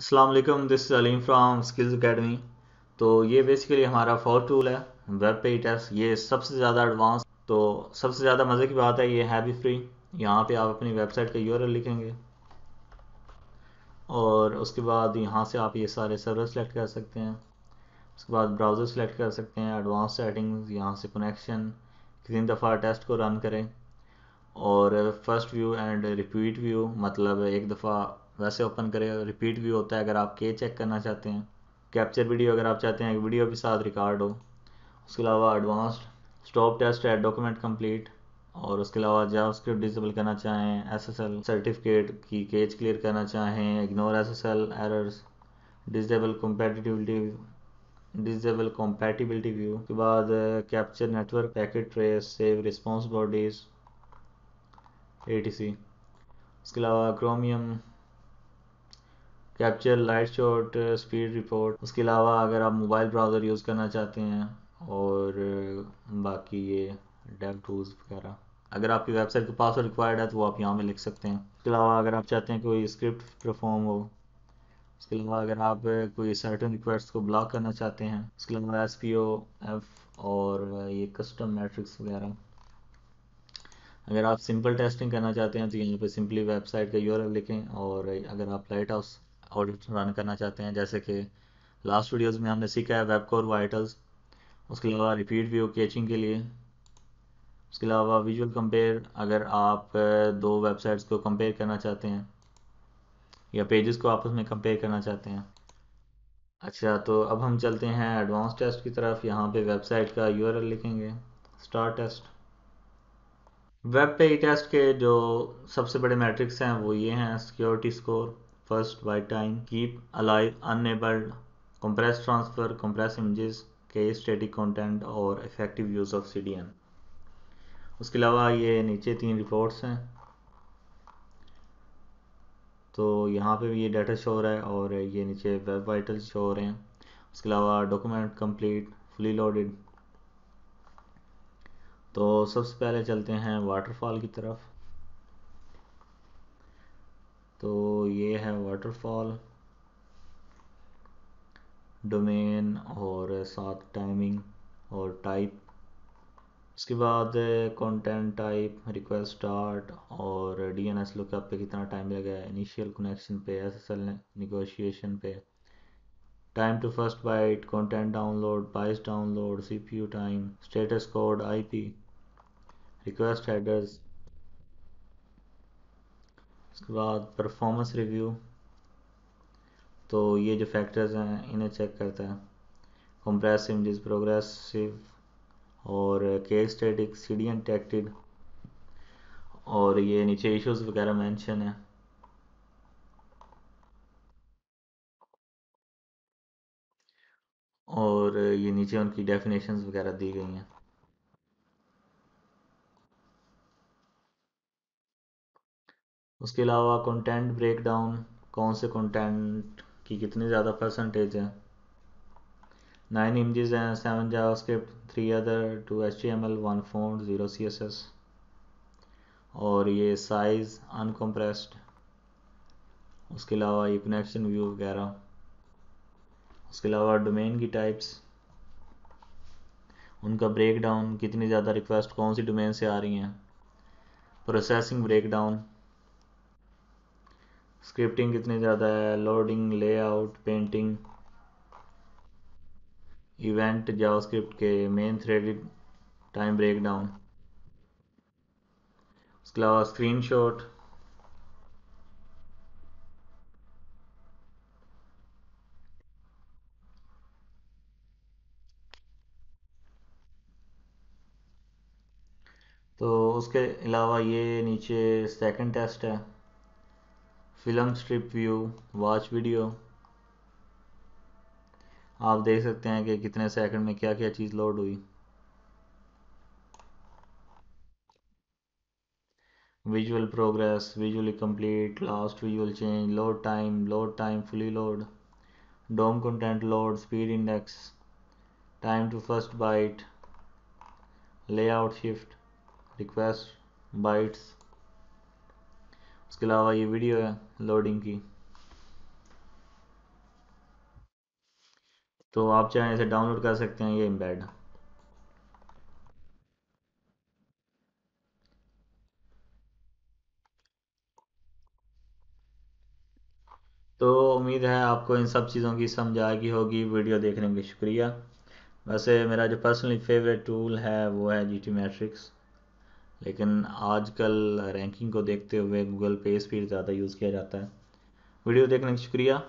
Aslam this is Aleem from skills academy तो ये basically हमारा फॉर टूल है वेब पे टेस्ट ये सबसे ज़्यादा एडवांस तो सबसे ज़्यादा मज़े की बात है ये है भी फ्री यहाँ पे आप अपनी वेबसाइट का यूर लिखेंगे और उसके बाद यहाँ से आप ये सारे सर्वर सेलेक्ट कर सकते हैं उसके बाद ब्राउज़र सेलेक्ट कर सकते हैं एडवांस सेटिंग्स यहाँ से कनेक्शन कितनी दफ़ा टेस्ट को रन करें और first view and repeat view मतलब एक दफ़ा वैसे ओपन करेगा रिपीट भी होता है अगर आप के चेक करना चाहते हैं कैप्चर वीडियो अगर आप चाहते हैं वीडियो के साथ रिकॉर्ड हो उसके अलावा advanced stop test at document complete और उसके अलावा जावास्क्रिप्ट डिसेबल करना चाहें एसएसएल सर्टिफिकेट की केज क्लियर करना चाहें ignore SSL errors disable competitivity disable compatibility view के बाद capture network packet trace save response bodies uh उसके अलावा chromium capture light shot speed report उसके अलावा अगर आप मोबाइल ब्राउज़र यूज़ करना चाहते हैं और uh, बाकी ये डेव टूल्स वगैरह अगर आपकी वेबसाइट का पासवर्ड रिक्वायर्ड है तो वो आप यहाँ में लिख सकते हैं उसके अलावा अगर आप चाहते हैं कोई स्क्रिप्ट परफॉर्म हो उसके अलावा अगर आप uh, कोई सर्टन रिक्वेस्ट को ब्लॉक करना चाहते हैं उसके अलावा एस पी ओ एफ और uh, ये कस्टम मैट्रिक्स वगैरह अगर आप सिंपल टेस्टिंग करना चाहते हैं तो यहाँ पर सिंपली वेबसाइट का यूआरएल लिखें और अगर आप लाइट हाउस ऑडिट रन करना चाहते हैं जैसे कि लास्ट वीडियोस में हमने सीखा है वेब कोर वाइटल्स उसके अलावा रिपीट व्यू कैचिंग के लिए उसके अलावा विजुअल कंपेयर अगर आप दो वेबसाइट्स को कंपेयर करना चाहते हैं या पेजेस को आपस में कंपेयर करना चाहते हैं अच्छा तो अब हम चलते हैं एडवांस टेस्ट की तरफ यहाँ पे वेबसाइट का यू लिखेंगे star test web page test के जो सबसे बड़े मैट्रिक्स हैं वो ये हैं security score first by time, keep alive, enabled compress transfer, compress images, case static content or effective use of CDN. उसके अलावा ये नीचे तीन रिपोर्ट्स हैं तो यहाँ पे भी ये डाटा शो हो रहा है और ये नीचे वेब वाइटल शो हो रहे हैं उसके अलावा डॉक्यूमेंट कंप्लीट फुली लोडेड तो सबसे पहले चलते हैं वाटरफॉल की तरफ तो ये है वाटरफॉल डोमेन और साथ टाइमिंग और टाइप उसके बाद कंटेंट टाइप रिक्वेस्ट स्टार्ट और डी एन एस लुकअप पे कितना टाइम लगा इनिशियल कनेक्शन पे एस एस एल निगोशिएशन पे time to first byte content download bytes download C P U time status code I P request headers उसके बाद performance review तो ये जो फैक्टर्स हैं इन्हें चेक करता है कंप्रेसिव इमेज प्रोग्रेसिव और के स्टेटिक सीडी टेक्टेड और ये नीचे इश्यूज वगैरह मेंशन है और ये नीचे उनकी डेफिनेशंस वगैरह दी गई हैं उसके अलावा कंटेंट ब्रेकडाउन कौन से कंटेंट की कितनी ज़्यादा परसेंटेज है नाइन इमजेज हैं seven JavaScript three other two H T M L one font zero C S S और ये साइज़ अनकम्प्रेस्ड उसके अलावा ये कनेक्शन व्यू वगैरह उसके अलावा डोमेन की टाइप्स उनका ब्रेकडाउन कितनी ज़्यादा रिक्वेस्ट कौन सी डोमेन से आ रही हैं प्रोसेसिंग ब्रेकडाउन डाउन स्क्रिप्टिंग कितनी ज़्यादा है loading layout painting event JavaScript के मेन थ्रेड टाइम ब्रेकडाउन उसके अलावा स्क्रीनशॉट तो उसके अलावा ये नीचे सेकंड टेस्ट है film strip view watch video आप देख सकते हैं कि कितने सेकंड में क्या क्या चीज़ लोड हुई visual progress visually complete last visual change load time load time fully load DOM content load speed index time to first byte layout shift request bytes उसके अलावा ये वीडियो है लोडिंग की तो आप चाहें इसे डाउनलोड कर सकते हैं ये एम्बेड तो उम्मीद है आपको इन सब चीज़ों की समझ आ गई होगी वीडियो देखने के शुक्रिया वैसे मेरा जो पर्सनली फेवरेट टूल है वो है जी टी मैट्रिक्स लेकिन आजकल रैंकिंग को देखते हुए गूगल पे स्पीड ज़्यादा यूज़ किया जाता है वीडियो देखने का शुक्रिया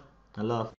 अल्लाह